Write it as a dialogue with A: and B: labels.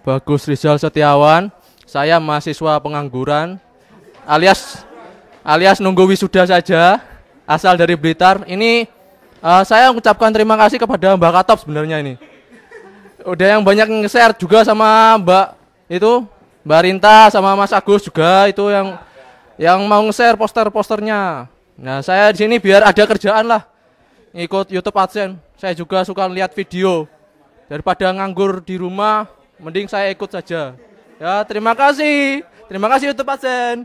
A: Bagus Rizal Setiawan. Saya mahasiswa pengangguran alias alias nunggu wisuda saja asal dari Blitar. Ini uh, saya mengucapkan terima kasih kepada Mbak Katop sebenarnya ini. Udah yang banyak nge-share juga sama Mbak itu Mbak Rinta sama Mas Agus juga itu yang yang mau nge-share poster-posternya. Nah, saya di sini biar ada kerjaan lah. Ikut YouTube AdSense. Saya juga suka lihat video daripada nganggur di rumah mending saya ikut saja. Ya, terima kasih. Terima kasih untuk Pak